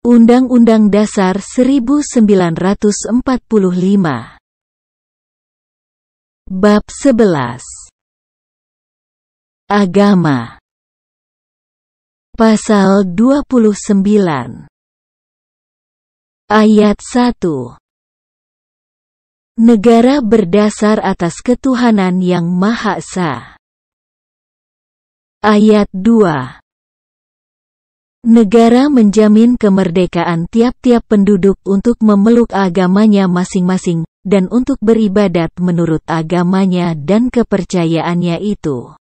Undang-Undang Dasar 1945 Bab 11 Agama Pasal 29 Ayat 1 Negara berdasar atas ketuhanan yang Maha Esa. Ayat 2 Negara menjamin kemerdekaan tiap-tiap penduduk untuk memeluk agamanya masing-masing, dan untuk beribadat menurut agamanya dan kepercayaannya itu.